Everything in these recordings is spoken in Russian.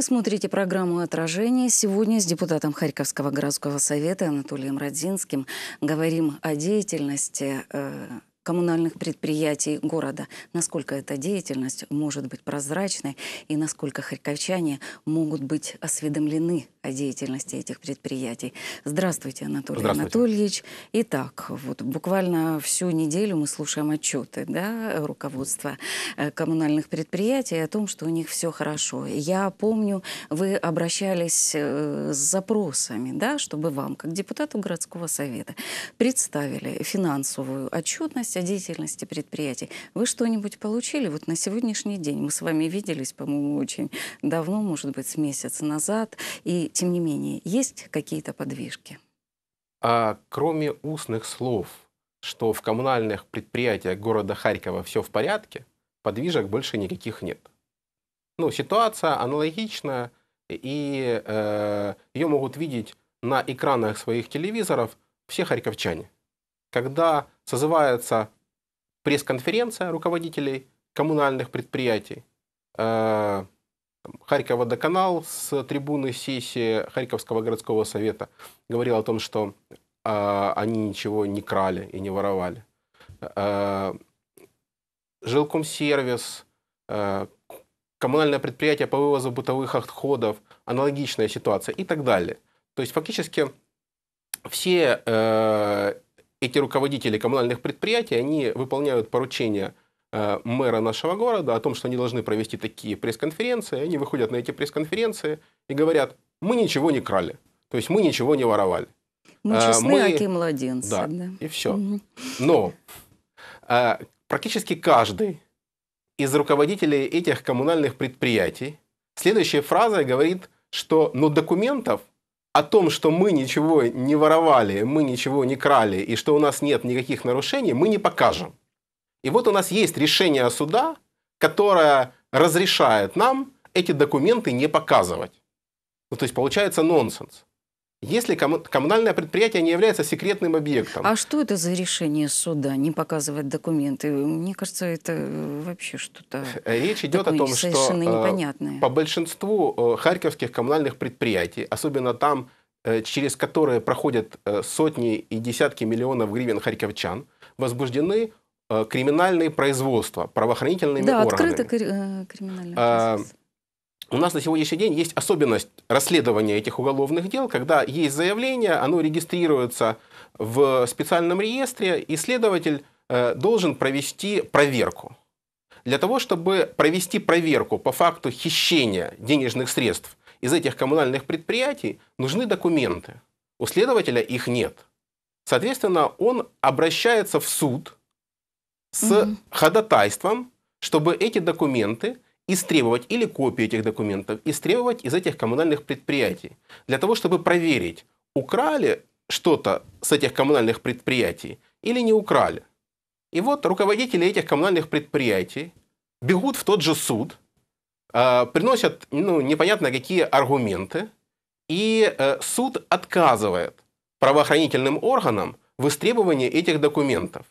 Вы смотрите программу «Отражение». Сегодня с депутатом Харьковского городского совета Анатолием Родзинским говорим о деятельности э, коммунальных предприятий города. Насколько эта деятельность может быть прозрачной и насколько харьковчане могут быть осведомлены о деятельности этих предприятий. Здравствуйте, Анатолий Здравствуйте. Анатольевич. Итак, вот буквально всю неделю мы слушаем отчеты да, руководства э, коммунальных предприятий о том, что у них все хорошо. Я помню, вы обращались э, с запросами, да, чтобы вам, как депутату городского совета, представили финансовую отчетность о деятельности предприятий. Вы что-нибудь получили? Вот на сегодняшний день мы с вами виделись, по-моему, очень давно, может быть, с месяца назад. И, тем не менее, есть какие-то подвижки? А кроме устных слов, что в коммунальных предприятиях города Харькова все в порядке, подвижек больше никаких нет. Ну, ситуация аналогична, и э, ее могут видеть на экранах своих телевизоров все харьковчане. Когда созывается пресс-конференция руководителей коммунальных предприятий. Э, Харьков водоканал с трибуны сессии Харьковского городского совета говорил о том, что э, они ничего не крали и не воровали. Э, жилкомсервис, коммунальное предприятие по вывозу бытовых отходов, аналогичная ситуация и так далее. То есть фактически все эти руководители коммунальных предприятий, они выполняют поручения э, мэра нашего города о том, что они должны провести такие пресс-конференции. Они выходят на эти пресс-конференции и говорят, мы ничего не крали, то есть мы ничего не воровали. Ну, а, мы честные, а мы... младенцы. Да, да. и все. Но а, практически каждый из руководителей этих коммунальных предприятий следующей фразой говорит, что но документов о том, что мы ничего не воровали, мы ничего не крали и что у нас нет никаких нарушений, мы не покажем. И вот у нас есть решение суда, которое разрешает нам эти документы не показывать. Ну, то есть получается нонсенс если коммунальное предприятие не является секретным объектом. А что это за решение суда, не показывать документы? Мне кажется, это э, вообще что-то... Э, речь идет о том, что э, непонятное. по большинству харьковских коммунальных предприятий, особенно там, через которые проходят сотни и десятки миллионов гривен харьковчан, возбуждены криминальные производства правоохранительными да, органами. Да, открыто криминальное а, производство у нас на сегодняшний день есть особенность расследования этих уголовных дел, когда есть заявление, оно регистрируется в специальном реестре, и следователь э, должен провести проверку. Для того, чтобы провести проверку по факту хищения денежных средств из этих коммунальных предприятий, нужны документы. У следователя их нет. Соответственно, он обращается в суд с угу. ходатайством, чтобы эти документы истребовать или копии этих документов, истребовать из этих коммунальных предприятий, для того, чтобы проверить, украли что-то с этих коммунальных предприятий или не украли. И вот руководители этих коммунальных предприятий бегут в тот же суд, э, приносят ну, непонятно какие аргументы, и э, суд отказывает правоохранительным органам в истребовании этих документов,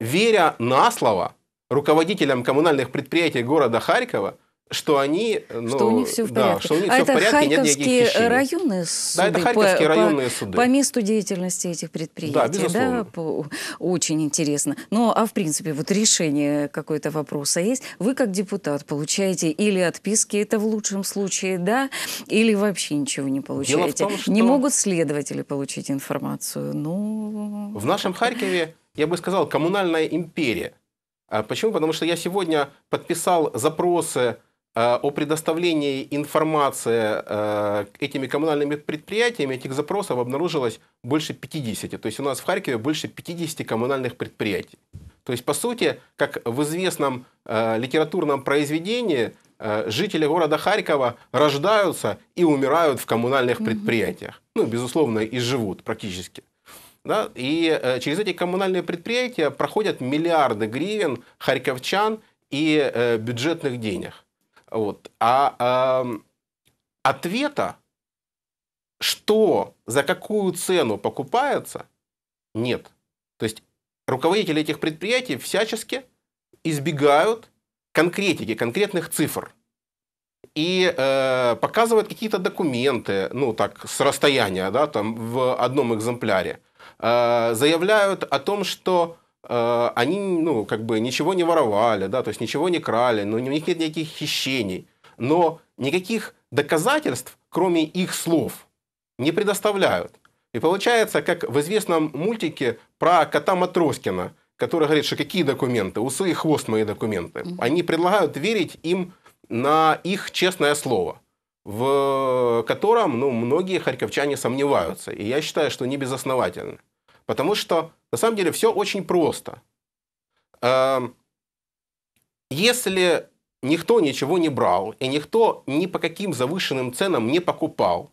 веря на слово руководителям коммунальных предприятий города Харькова, что они... Ну, что у них все в порядке. Да, что у них а все это в порядке, харьковские нет никаких районные суды? Да, это харьковские по, районные суды. По месту деятельности этих предприятий. Да, безусловно. Да, по, очень интересно. Ну, а в принципе, вот решение какой-то вопроса есть. Вы как депутат получаете или отписки, это в лучшем случае, да, или вообще ничего не получаете. Дело в том, что... Не могут следователи получить информацию. Ну... В нашем Харькове, я бы сказал, коммунальная империя – а почему? Потому что я сегодня подписал запросы э, о предоставлении информации э, этими коммунальными предприятиями, этих запросов обнаружилось больше 50. То есть у нас в Харькове больше 50 коммунальных предприятий. То есть, по сути, как в известном э, литературном произведении, жители города Харькова рождаются и умирают в коммунальных предприятиях. Ну, безусловно, и живут практически. Да? И э, через эти коммунальные предприятия проходят миллиарды гривен харьковчан и э, бюджетных денег. Вот. А э, ответа, что за какую цену покупается, нет. То есть руководители этих предприятий всячески избегают конкретики, конкретных цифр. И э, показывают какие-то документы, ну так, с расстояния, да, там в одном экземпляре. Э, заявляют о том, что э, они ну, как бы ничего не воровали, да, то есть ничего не крали, но у них нет никаких хищений. Но никаких доказательств, кроме их слов, не предоставляют. И получается, как в известном мультике про кота Матроскина, который говорит, что какие документы, усы и хвост мои документы. Они предлагают верить им на их честное слово, в котором ну, многие харьковчане сомневаются. И я считаю, что не безосновательно. Потому что на самом деле все очень просто. Эм, если никто ничего не брал и никто ни по каким завышенным ценам не покупал,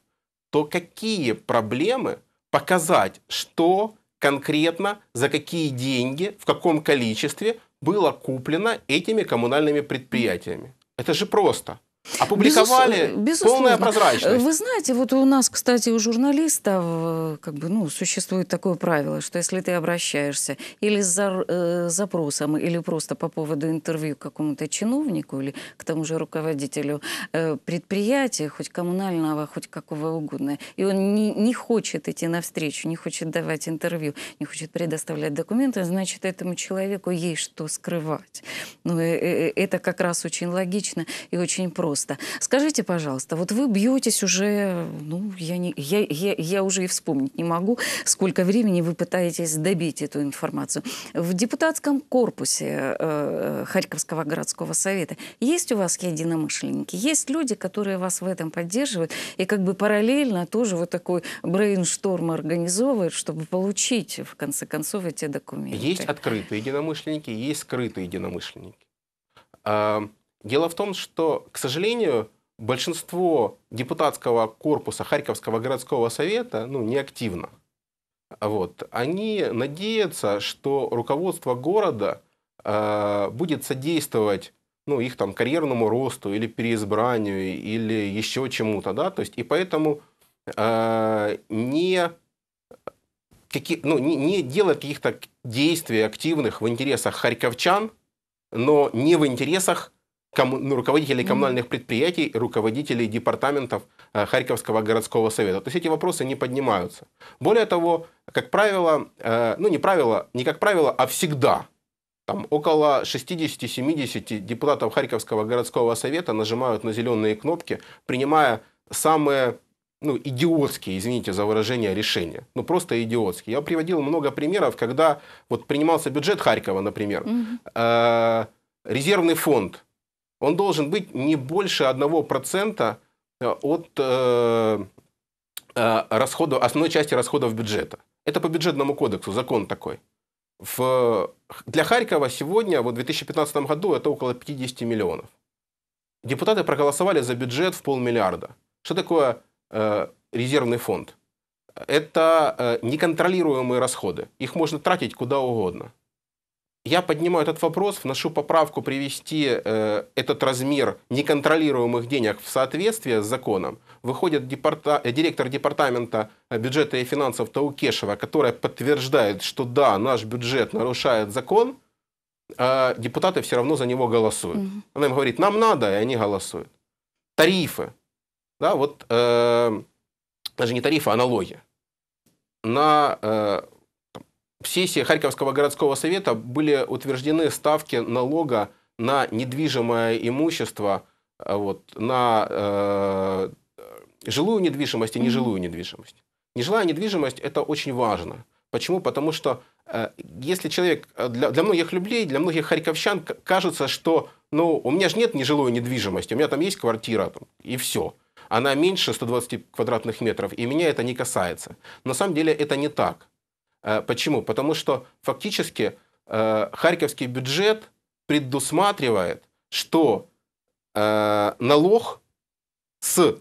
то какие проблемы показать, что конкретно, за какие деньги, в каком количестве было куплено этими коммунальными предприятиями? Это же просто. Опубликовали Безус... Э, полная прозрачность. Вы знаете, вот у нас, кстати, у журналистов э, как бы, ну, существует такое правило, что если ты обращаешься или с за, э, запросом, или просто по поводу интервью к какому-то чиновнику или к тому же руководителю э, предприятия, хоть коммунального, хоть какого угодно, и он не, не хочет идти навстречу, не хочет давать интервью, не хочет предоставлять документы, значит, этому человеку есть что скрывать. Ну, э, э, э это как раз очень логично и очень просто просто. Скажите, пожалуйста, вот вы бьетесь уже, ну, я, не, я, я, я уже и вспомнить не могу, сколько времени вы пытаетесь добить эту информацию. В депутатском корпусе э, э, Харьковского городского совета есть у вас единомышленники? Есть люди, которые вас в этом поддерживают и как бы параллельно тоже вот такой брейншторм организовывают, чтобы получить, в конце концов, эти документы? Есть открытые единомышленники, есть скрытые единомышленники. Дело в том, что, к сожалению, большинство депутатского корпуса Харьковского городского совета ну, неактивно. Вот. Они надеются, что руководство города э, будет содействовать ну, их там карьерному росту или переизбранию или еще чему-то, да, то есть и поэтому э, не какие, ну, не, не делать каких-то действий активных в интересах харьковчан, но не в интересах ком, ну, руководителей коммунальных предприятий, руководителей департаментов э, Харьковского городского совета. То есть эти вопросы не поднимаются. Более того, как правило, э, ну не правило, не как правило, а всегда там около 60-70 депутатов Харьковского городского совета нажимают на зеленые кнопки, принимая самые ну, идиотские, извините за выражение, решения. Ну, просто идиотские. Я приводил много примеров, когда вот принимался бюджет Харькова, например, угу. резервный фонд он должен быть не больше 1% э, от э, э, расходов, основной части расходов бюджета. Это по бюджетному кодексу, закон такой. В, для Харькова сегодня, вот в 2015 году, это около 50 миллионов. Депутаты проголосовали за бюджет в полмиллиарда. Что такое э, резервный фонд? Это э, неконтролируемые расходы. Их можно тратить куда угодно. Я поднимаю этот вопрос, вношу поправку привести э, этот размер неконтролируемых денег в соответствие с законом. Выходит департа... Э, директор департамента э, бюджета и финансов Таукешева, которая подтверждает, что да, наш бюджет нарушает закон, а депутаты все равно за него голосуют. Угу. Она им говорит, нам надо, и они голосуют. Тарифы. Да, вот э, даже не тарифы, а налоги. На э, в сессии Харьковского городского совета были утверждены ставки налога на недвижимое имущество, э, вот, на э, жилую недвижимость и нежилую недвижимость. Нежилая недвижимость – это очень важно. Почему? Потому что э, если человек, э, для, для многих людей, для многих харьковчан кажется, что ну, у меня же нет нежилой недвижимости, у меня там есть квартира там, и все. Она меньше 120 квадратных метров, и меня это не касается. На самом деле это не так. Э, почему? Потому что фактически э, харьковский бюджет предусматривает, что э, налог с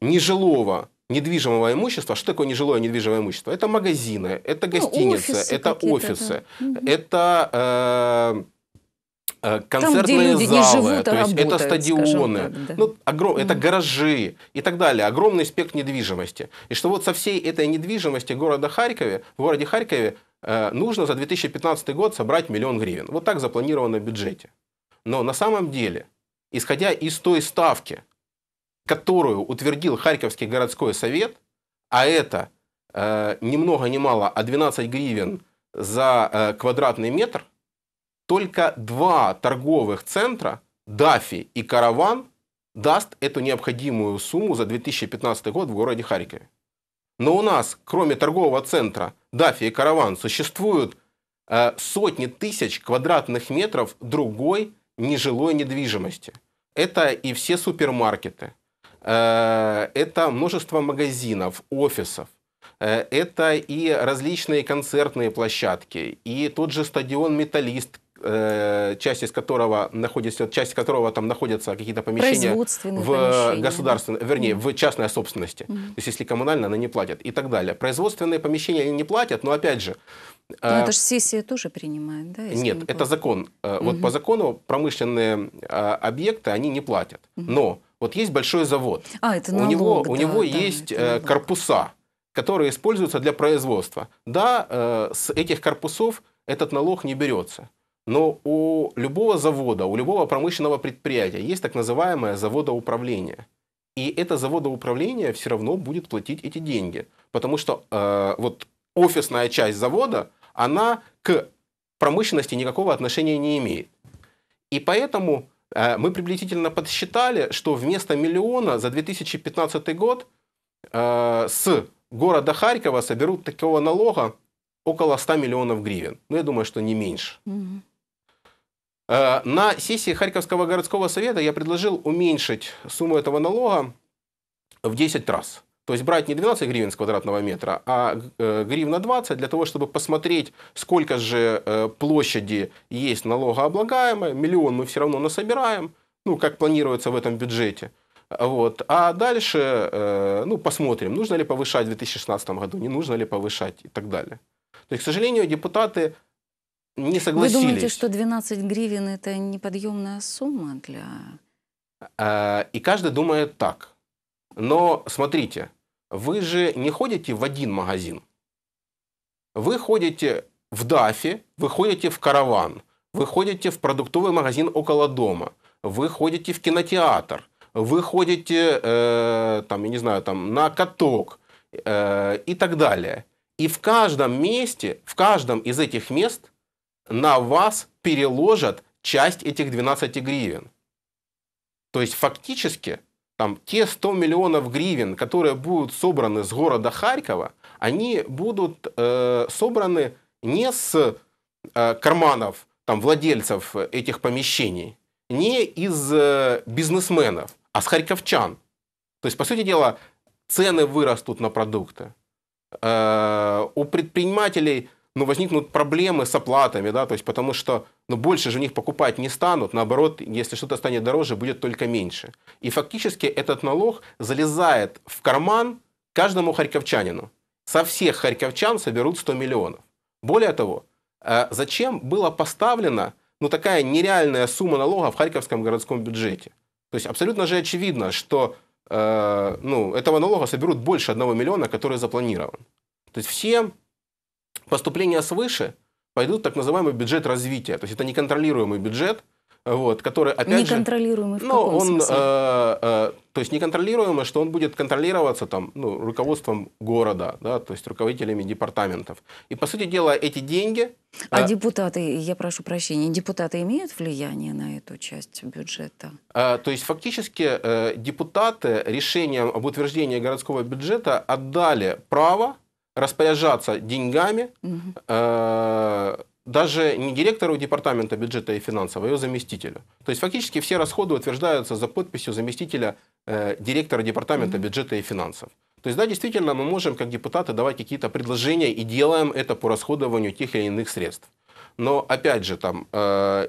нежилого недвижимого имущества. Что такое нежилое недвижимое имущество? Это магазины, это ну, гостиницы, ну, офисы это офисы, да. это э, концертные э, Там, где люди залы, не живут, а то есть это стадионы, так, да. ну, огром, mm. это гаражи и так далее, огромный спектр недвижимости. И что вот со всей этой недвижимости города Харькове, в городе Харькове э, нужно за 2015 год собрать миллион гривен. Вот так запланировано в бюджете. Но на самом деле, исходя из той ставки, которую утвердил Харьковский городской совет, а это э, ни много ни мало, а 12 гривен за э, квадратный метр – только два торговых центра, Дафи и Караван, даст эту необходимую сумму за 2015 год в городе Харькове. Но у нас, кроме торгового центра Дафи и Караван, существуют э, сотни тысяч квадратных метров другой нежилой недвижимости. Это и все супермаркеты, э, это множество магазинов, офисов, э, это и различные концертные площадки, и тот же стадион «Металлист», Э, часть из которого находится, часть которого там находятся какие-то помещения в помещения. государственной, вернее, mm. в частной собственности. Mm. То есть, если коммунально, она не платят и так далее. Производственные помещения они не платят, но опять же... но ну, э, это же сессия тоже принимает, да? Нет, не это закон. Mm-hmm. Вот по закону промышленные а, объекты, они не платят. Mm-hmm. Но вот есть большой завод. А, это налог, у него, да, у него да, есть э, корпуса, которые используются для производства. Да, с этих корпусов этот налог не берется. Но у любого завода, у любого промышленного предприятия есть так называемое заводоуправление. И это заводоуправление все равно будет платить эти деньги. Потому что э, вот офисная часть завода, она к промышленности никакого отношения не имеет. И поэтому э, мы приблизительно подсчитали, что вместо миллиона за 2015 год э, с города Харькова соберут такого налога около 100 миллионов гривен. Ну, я думаю, что не меньше. Mm-hmm. Э, на сессии Харьковского городского совета я предложил уменьшить сумму этого налога в 10 раз. То есть брать не 12 гривен с квадратного метра, а э, гривна 20, для того, чтобы посмотреть, сколько же э, площади есть налогооблагаемое. Миллион мы все равно насобираем, ну, как планируется в этом бюджете. Вот. А дальше ну, посмотрим, нужно ли повышать в 2016 году, не нужно ли повышать и так далее. То есть, к сожалению, депутаты не согласились. Вы думаете, что 12 гривен – это неподъемная сумма для… А, и каждый думает так. Но смотрите, вы же не ходите в один магазин. Вы ходите в Дафи, вы ходите в караван, вы ходите в продуктовый магазин около дома, вы ходите в кинотеатр, вы ходите, э, там, я не знаю, там, на каток э, и так далее. И в каждом месте, в каждом из этих мест – на вас переложат часть этих 12 гривен. То есть фактически там, те 100 миллионов гривен, которые будут собраны с города Харькова, они будут э, собраны не с э, карманов там, владельцев этих помещений, не из э, бизнесменов, а с харьковчан. То есть, по сути дела, цены вырастут на продукты. Э, у предпринимателей ну, возникнут проблемы с оплатами, да, то есть потому что ну, больше же них покупать не станут, наоборот, если что-то станет дороже, будет только меньше. И фактически этот налог залезает в карман каждому харьковчанину. Со всех харьковчан соберут 100 миллионов. Более того, э, зачем была поставлена ну, такая нереальная сумма налога в харьковском городском бюджете? То есть абсолютно же очевидно, что э, ну, этого налога соберут больше 1 миллиона, который запланирован. То есть все поступления свыше пойдут в так называемый бюджет развития. То есть это неконтролируемый бюджет, вот, который опять неконтролируемый же... Неконтролируемый в ну, каком он, смысле? Э, э, то есть неконтролируемый, что он будет контролироваться там, ну, руководством города, да, то есть руководителями департаментов. И, по сути дела, эти деньги... А э, депутаты, я прошу прощения, депутаты имеют влияние на эту часть бюджета? Э, то есть фактически э, депутаты решением об утверждении городского бюджета отдали право распоряжаться деньгами угу. э, даже не директору департамента бюджета и финансов, а ее заместителю. То есть фактически все расходы утверждаются за подписью заместителя э, директора департамента угу. бюджета и финансов. То есть, да, действительно, мы можем, как депутаты, давать какие-то предложения и делаем это по расходованию тех или иных средств. Но, опять же, там, э,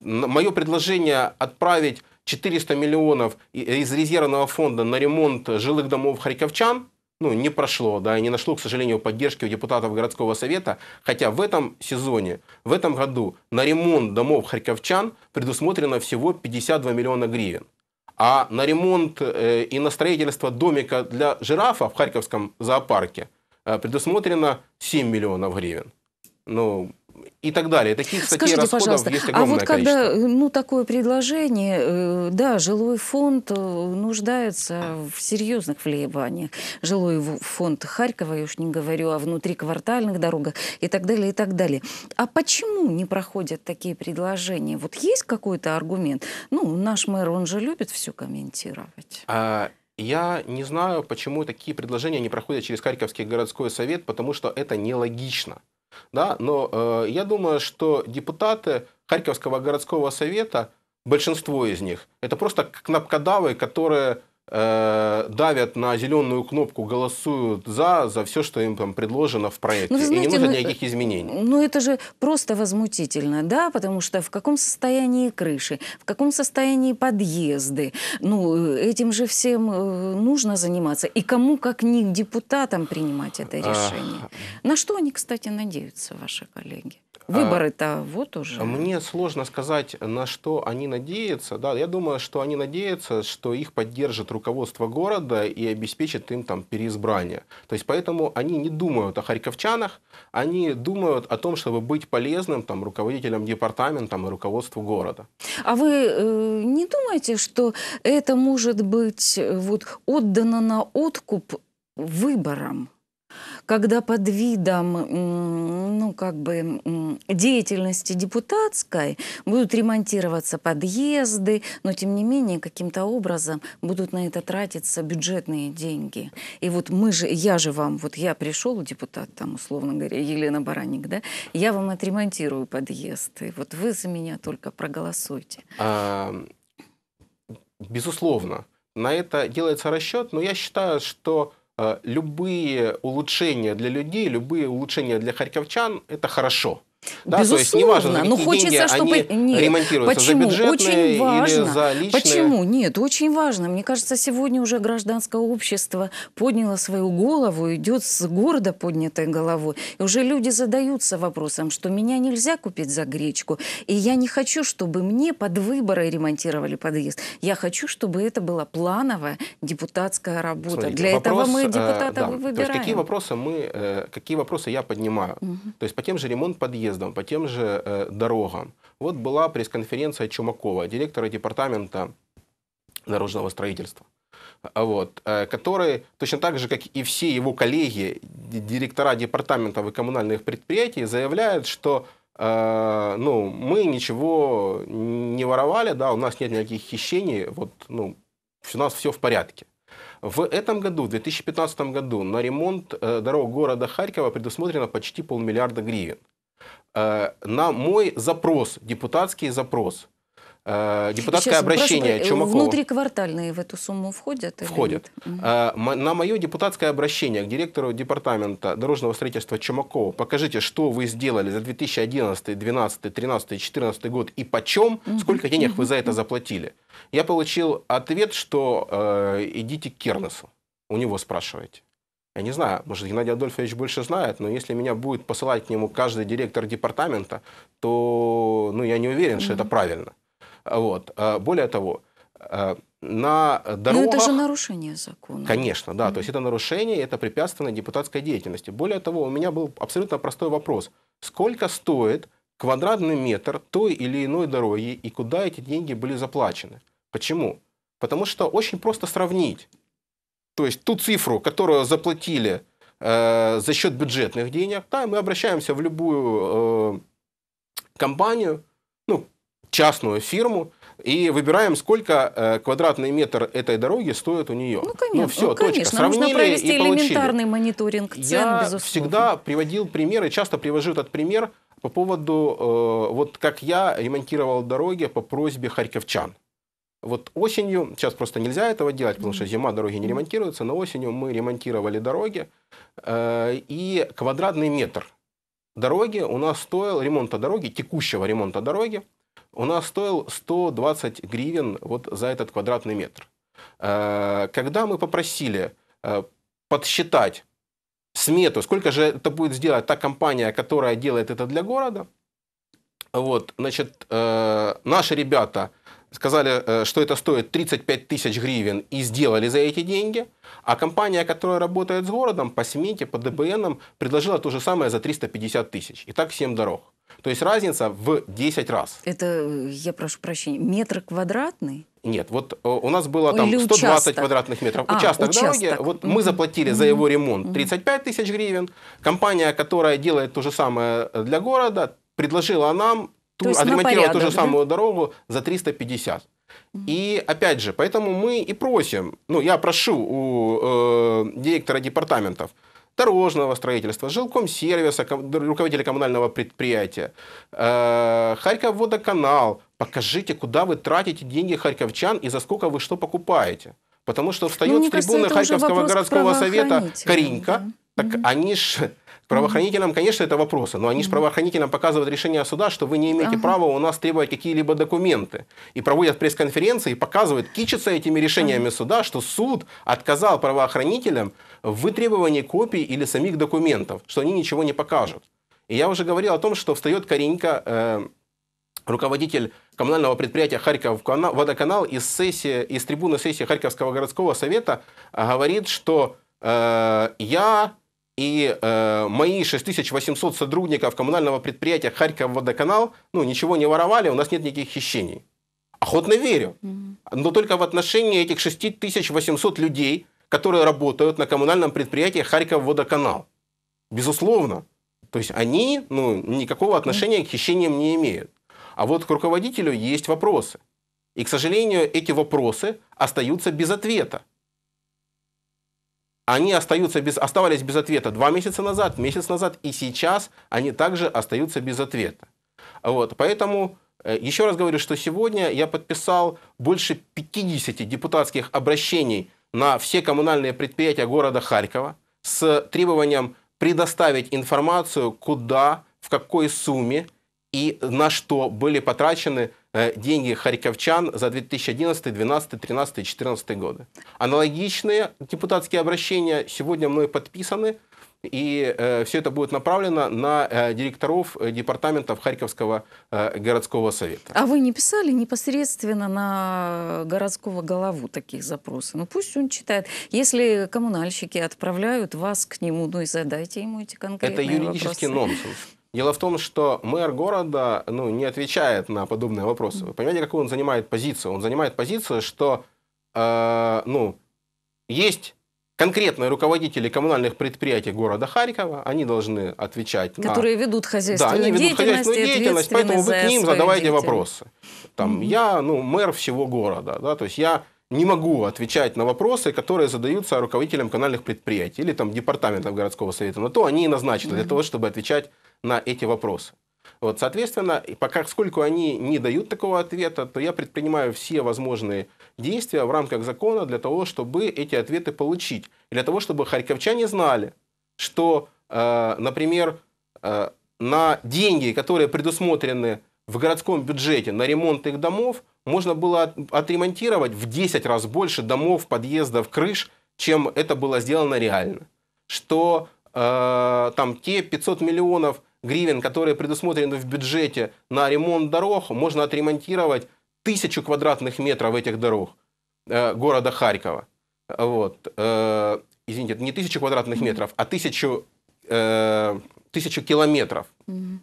мое предложение отправить 400 миллионов из резервного фонда на ремонт жилых домов харьковчан – ну, не прошло, да, и не нашло, к сожалению, поддержки у депутатов городского совета, хотя в этом сезоне, в этом году на ремонт домов харьковчан предусмотрено всего 52 миллиона гривен. А на ремонт э, и на строительство домика для жирафа в Харьковском зоопарке э, предусмотрено 7 миллионов гривен. Ну, и так далее. Таких статей Скажите, расходов пожалуйста, есть а огромное а вот когда, ну, такое предложение, э, да, жилой фонд э, нуждается в серьезных вливаниях. Жилой фонд Харькова, я уж не говорю, о внутриквартальных дорогах и так далее, и так далее. А почему не проходят такие предложения? Вот есть какой-то аргумент? Ну, наш мэр, он же любит все комментировать. А... Я не знаю, почему такие предложения не проходят через Харьковский городской совет, потому что это нелогично. Да? Но э, я думаю, что депутаты Харьковского городского совета, большинство из них, это просто кнопкодавы, которые Э, давят на зеленую кнопку, голосуют за, за все, что им там предложено в проекте. Ну, знаете, и не нужно ну, никаких изменений. Ну, это же просто возмутительно, да, потому что в каком состоянии крыши, в каком состоянии подъезды, ну, э, этим же всем э, нужно заниматься. И кому, как не депутатам, принимать это решение. А... На что они, кстати, надеются, ваши коллеги? А, Выборы-то а, вот уже. Мне сложно сказать, на что они надеются. Да, я думаю, что они надеются, что их поддержит руководство города и обеспечит им там переизбрание. То есть поэтому они не думают о харьковчанах, они думают о том, чтобы быть полезным там руководителем департамента и руководству города. А вы э, не думаете, что это может быть э, вот отдано на откуп выборам? когда под видом ну, как бы, деятельности депутатской будут ремонтироваться подъезды, но тем не менее каким-то образом будут на это тратиться бюджетные деньги. И вот мы же, я же вам, вот я пришел, депутат там, условно говоря, Елена Баранник, да, я вам отремонтирую подъезд, и вот вы за меня только проголосуйте. А, безусловно, на это делается расчет, но я считаю, что Э, любые улучшения для людей, любые улучшения для харьковчан – это хорошо – да, Безусловно. То есть неважно, но ну, хочется, чтобы они ремонтируются почему? за очень важно. за личные. Почему? Нет, очень важно. Мне кажется, сегодня уже гражданское общество подняло свою голову, идет с гордо поднятой головой. И уже люди задаются вопросом, что меня нельзя купить за гречку, и я не хочу, чтобы мне под выборы ремонтировали подъезд. Я хочу, чтобы это была плановая депутатская работа. Смотрите, Для вопрос, этого мы депутатов э, да. выбираем. То есть какие вопросы мы, э, какие вопросы я поднимаю? Угу. То есть по тем же ремонт подъезда проездом по тем же э, дорогам. Вот была пресс-конференция Чумакова, директора департамента дорожного строительства а вот, э, который точно так же, как и все его коллеги, директора департаментов и коммунальных предприятий, заявляют, что э, ну, мы ничего не воровали, да, у нас нет никаких хищений, вот, ну, у нас все в порядке. В этом году, в 2015 году, на ремонт э, дорог города Харькова предусмотрено почти полмиллиарда гривен. Э, на мой запрос, депутатский запрос, э, депутатское Сейчас, обращение прошу, Чумакова. Внутриквартальные в эту сумму входят? Входят. Э, на мое депутатское обращение к директору департамента дорожного строительства Чумакова покажите, что вы сделали за 2011, 2012, 2013, 2014 год и почем, сколько денег вы за это заплатили. Я получил ответ, что идите к Кернесу, у него спрашивайте. Я не знаю, может, Геннадий Адольфович больше знает, но если меня будет посылать к нему каждый директор департамента, то ну, я не уверен, что это правильно. Вот. А, более того, а, на дорогах... Но это же нарушение закона. Конечно, да. То есть это нарушение, это препятствие депутатской деятельности. Более того, у меня был абсолютно простой вопрос. Сколько стоит квадратный метр той или иной дороги и куда эти деньги были заплачены? Почему? Потому что очень просто сравнить. То есть ту цифру, которую заплатили э, за счет бюджетных денег, да, мы обращаемся в любую э, компанию, ну, частную фирму, и выбираем, сколько э, квадратный метр этой дороги стоит у нее. Ну, конечно, ну, все, ну, конечно. Ну, точка. Сравнили нужно провести и получили. элементарный мониторинг цен, Я безусловно. всегда приводил примеры, часто привожу этот пример по поводу, э, вот как я ремонтировал дороги по просьбе харьковчан. Вот осенью, сейчас просто нельзя этого делать, потому что зима, дороги не ремонтируются, но осенью мы ремонтировали дороги, э, и квадратный метр дороги у нас стоил, ремонта дороги, текущего ремонта дороги, у нас стоил 120 гривен вот за этот квадратный метр. Э, когда мы попросили э, подсчитать смету, сколько же это будет сделать та компания, которая делает это для города, вот, значит, наши ребята – сказали, э, что это стоит 35 тысяч гривен и сделали за эти деньги, а компания, которая работает с городом, по Сементе, по ДБНам, предложила то же самое за 350 тысяч. И так 7 дорог. То есть разница в 10 раз. Это, я прошу прощения, метр квадратный? Нет, вот э, у нас было Или там 120 участок. квадратных метров. А, участок, участок дороги, вот mm-hmm. мы заплатили за его ремонт 35 тысяч гривен. Компания, которая делает то же самое э, для города, предложила нам ту, То отремонтировать ту же да? самую дорогу за 350. И опять же, поэтому мы и просим, ну я прошу у э, директора департаментов дорожного строительства, жилкомсервиса, ком, руководителя коммунального предприятия, э, Харьковводоканал, покажите, куда вы тратите деньги харьковчан и за сколько вы что покупаете. Потому что встает ну, с трибуны кажется, Харьковского городского совета Каринька, да. так mm-hmm. они же Правоохранителям, конечно, это вопросы, но они же правоохранителям показывают решение суда, что вы не имеете ага. права у нас требовать какие-либо документы. И проводят пресс-конференции и показывают, кичатся этими решениями суда, что суд отказал правоохранителям в вытребовании копий или самих документов, что они ничего не покажут. И я уже говорил о том, что встает коренька э, руководитель коммунального предприятия Харьков водоканал из, сессии, из трибуны сессии Харьковского городского совета, э, говорит, что э, я и э, мои 6800 сотрудников коммунального предприятия Харьков-Водоканал, ну, ничего не воровали, у нас нет никаких хищений. Охотно верю. Но только в отношении этих 6800 людей, которые работают на коммунальном предприятии Харьков-Водоканал. Безусловно. То есть они ну, никакого отношения к хищениям не имеют. А вот к руководителю есть вопросы. И, к сожалению, эти вопросы остаются без ответа они остаются без, оставались без ответа два месяца назад, месяц назад, и сейчас они также остаются без ответа. Вот, поэтому э, еще раз говорю, что сегодня я подписал больше 50 депутатских обращений на все коммунальные предприятия города Харькова с требованием предоставить информацию, куда, в какой сумме и на что были потрачены Э, деньги харьковчан за 2011, 2012, 2013 2014 годы. Аналогичные депутатские обращения сегодня мной подписаны, и э, все это будет направлено на э, директоров департаментов Харьковского городского совета. А вы не писали непосредственно на городского голову таких запросов? Ну пусть он читает. Если коммунальщики отправляют вас к нему, ну и задайте ему эти конкретные вопросы. Это юридический вопросы. нонсенс. Дело в том, что мэр города ну, не отвечает на подобные вопросы. Вы понимаете, какую он занимает позицию? Он занимает позицию, что э, ну, есть конкретные руководители коммунальных предприятий города Харькова, они должны отвечать Которые ведут хозяйственную да, они ведут хозяйственную деятельность, поэтому вы к ним задавайте вопросы. Там, mm-hmm. Я ну, мэр всего города, да, то есть я не могу отвечать на вопросы, которые задаются руководителям коммунальных предприятий или там департаментов городского совета, но то они и назначены mm-hmm. для того, чтобы отвечать на эти вопросы. Вот, соответственно, пока, поскольку они не дают такого ответа, то я предпринимаю все возможные действия в рамках закона для того, чтобы эти ответы получить. для того, чтобы харьковчане знали, что, э, например, э, на деньги, которые предусмотрены в городском бюджете на ремонт их домов, можно было отремонтировать в 10 раз больше домов, подъездов, крыш, чем это было сделано реально. Что э, там те 500 миллионов гривен, которые предусмотрены в бюджете на ремонт дорог, можно отремонтировать тысячу квадратных метров этих дорог э, города Харькова. Вот. Э, извините, не тысячу квадратных метров, а тысячу, э, тысячу километров mm-hmm.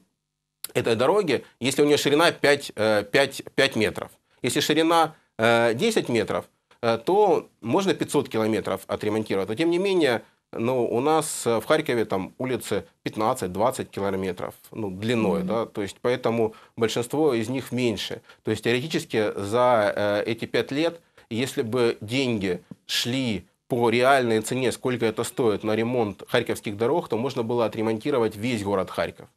этой дороги, если у нее ширина 5, 5, 5 метров. Если ширина 10 э, метров, э, то можно 500 километров отремонтировать. Но тем не менее, ну, у нас э, в Харькове там улицы 15-20 километров ну, длиной, mm-hmm. да, то есть поэтому большинство из них меньше. То есть теоретически за э, эти 5 лет, если бы деньги шли по реальной цене, сколько это стоит на ремонт харьковских дорог, то можно было отремонтировать весь город Харьков.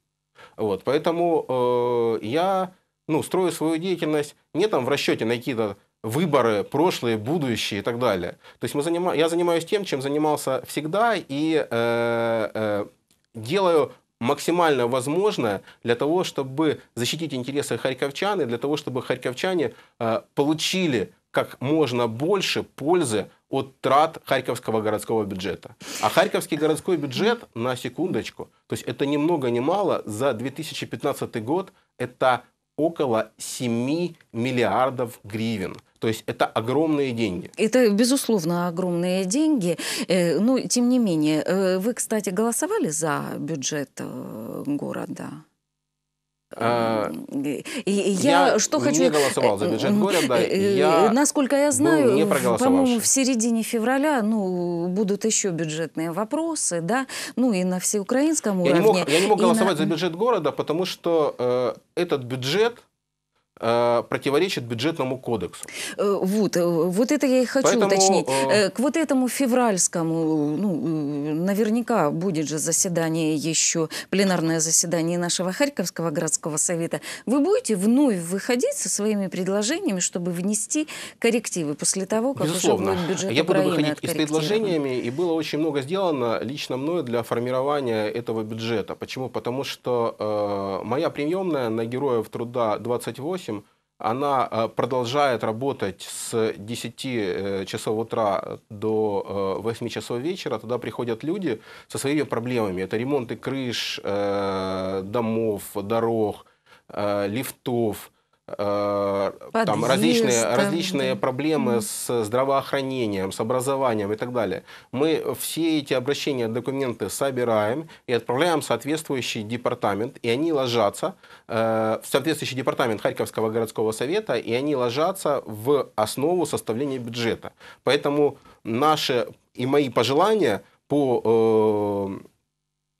Вот, поэтому э, я ну, строю свою деятельность не там в расчете на какие-то выборы, прошлое, будущее и так далее. То есть мы занима... я занимаюсь тем, чем занимался всегда, и э, э, делаю максимально возможное для того, чтобы защитить интересы харьковчан и для того, чтобы харьковчане э, получили как можно больше пользы от трат харьковского городского бюджета. А харьковский городской бюджет, на секундочку, то есть это ни много ни мало, за 2015 год это около 7 миллиардов гривен. То есть это огромные деньги. Это, безусловно, огромные деньги. Э, Но, ну, тем не менее, э, вы, кстати, голосовали за бюджет э, города? А, я, я что хочу... не голосовал за бюджет города. Я Насколько я знаю, по-моему, в середине февраля ну, будут еще бюджетные вопросы, да, ну и на всеукраинском я уровне. Не мог, я не мог голосовать на... за бюджет города, потому что э, этот бюджет Э, противоречит бюджетному кодексу. Э, вот, э, вот это я и хочу Поэтому, уточнить. К вот этому февральскому, ну, наверняка будет же заседание еще, пленарное заседание нашего Харьковского городского совета. Вы будете вновь выходить со своими предложениями, чтобы внести коррективы после того, как Безусловно. уже будет бюджет Я буду выходить и с предложениями, и было очень много сделано лично мною для формирования этого бюджета. Почему? Потому что э, моя приемная на Героев труда 28 она э, продолжает работать с 10 э, часов утра до 8 э, часов вечера. Туда приходят люди со своими проблемами. Это ремонты крыш, домов, дорог, лифтов. Подъезд, э, там различные, там, различные да. проблемы с здравоохранением, с образованием и так далее. Мы все эти обращения, документы собираем и отправляем в соответствующий департамент, и они ложатся э, в соответствующий департамент Харьковского городского совета, и они ложатся в основу составления бюджета. Поэтому наши и мои пожелания по э,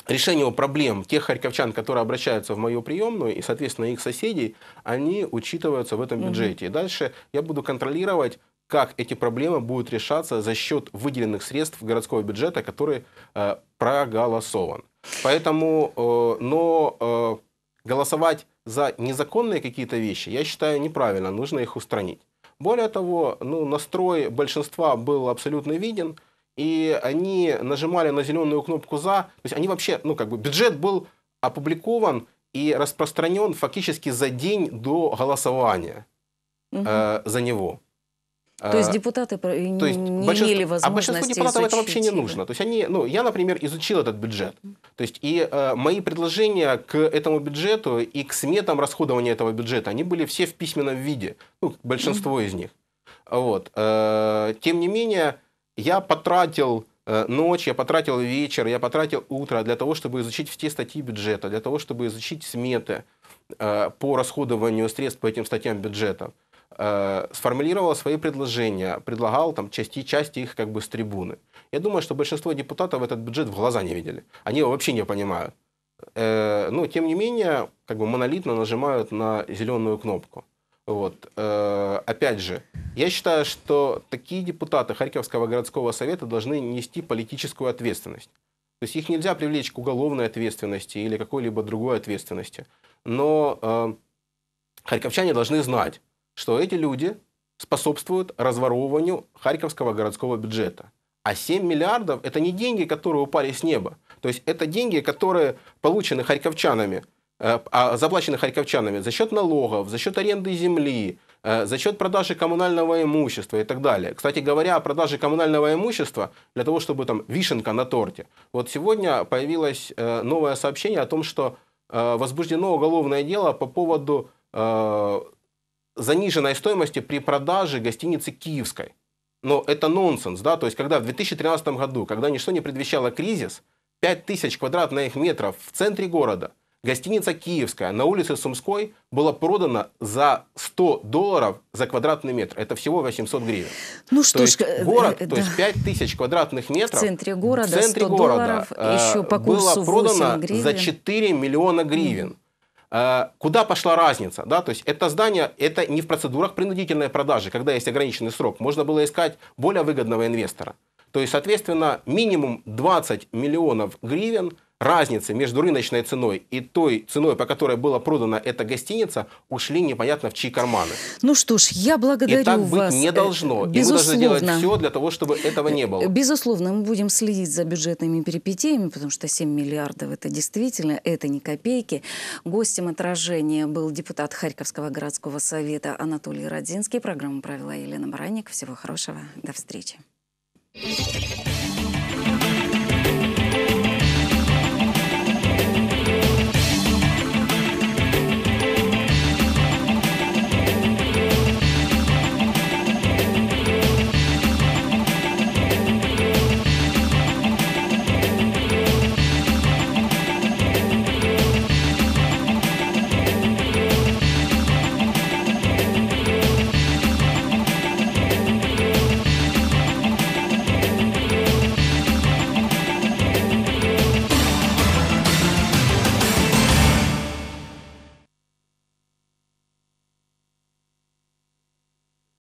решению проблем тех харьковчан, которые обращаются в мою приемную, и, соответственно, их соседей, они учитываются в этом бюджете. Угу. дальше я буду контролировать, как эти проблемы будут решаться за счет выделенных средств городского бюджета, который э, проголосован. Поэтому, э, но э, голосовать за незаконные какие-то вещи, я считаю, неправильно, нужно их устранить. Более того, ну, настрой большинства был абсолютно виден – и они нажимали на зеленую кнопку «за». То есть они вообще, ну как бы бюджет был опубликован и распространен фактически за день до голосования угу. э, за него. То есть э, депутаты То есть не большинство, имели а возможности А большинству депутатов это вообще не его. нужно. То есть они, ну, я, например, изучил этот бюджет. То есть и э, мои предложения к этому бюджету и к сметам расходования этого бюджета, они были все в письменном виде, ну, большинство mm-hmm. из них. Вот. Э, тем не менее, я потратил э, ночь, я потратил вечер, я потратил утро для того, чтобы изучить все статьи бюджета, для того, чтобы изучить сметы э, по расходованию средств по этим статьям бюджета. Э, сформулировал свои предложения, предлагал там части, части их как бы с трибуны. Я думаю, что большинство депутатов этот бюджет в глаза не видели. Они его вообще не понимают. Но, ну, тем не менее, как бы монолитно нажимают на зеленую кнопку. Вот. Э, опять же, я считаю, что такие депутаты Харьковского городского совета должны нести политическую ответственность. То есть их нельзя привлечь к уголовной ответственности или какой-либо другой ответственности. Но э, харьковчане должны знать, что эти люди способствуют разворовыванию харьковского городского бюджета. А 7 миллиардов – это не деньги, которые упали с неба. То есть это деньги, которые получены харьковчанами – Э, а заплаченных харьковчанами за счет налогов, за счет аренды земли, э, за счет продажи коммунального имущества и так далее. Кстати говоря, о продаже коммунального имущества для того, чтобы там вишенка на торте. Вот сегодня появилось э, новое сообщение о том, что возбуждено уголовное дело по поводу заниженной стоимости при продаже гостиницы «Киевской». Но это нонсенс, да, то есть когда в 2013 году, когда ничто не предвещало кризис, 5000 квадратных метров в центре города – Гостиница «Киевская» на улице Сумской была продана за 100 долларов за квадратный метр. Это всего 800 гривен. Ну что то ж, э, есть город, да. то есть 5000 квадратных метров. В центре города, в центре 100 города долларов, э, еще по курсу было продано гривен. за 4 миллиона гривен. Mm. Куда пошла разница? Да? То есть это здание, это не в процедурах принудительной продажи, когда есть ограниченный срок. Можно было искать более выгодного инвестора. То есть, соответственно, минимум 20 миллионов гривен разницы между рыночной ценой и той ценой, по которой была продана эта гостиница, ушли непонятно в чьи карманы. Ну что ж, я благодарю вас. И так быть вас. не э, должно. Безусловно. И мы должны делать все для того, чтобы этого не было. Безусловно, мы будем следить за бюджетными перипетиями, потому что 7 миллиардов это действительно, это не копейки. Гостем отражения был депутат Харьковского городского совета Анатолий Родзинский. Программу провела Елена Баранник. Всего хорошего. До встречи.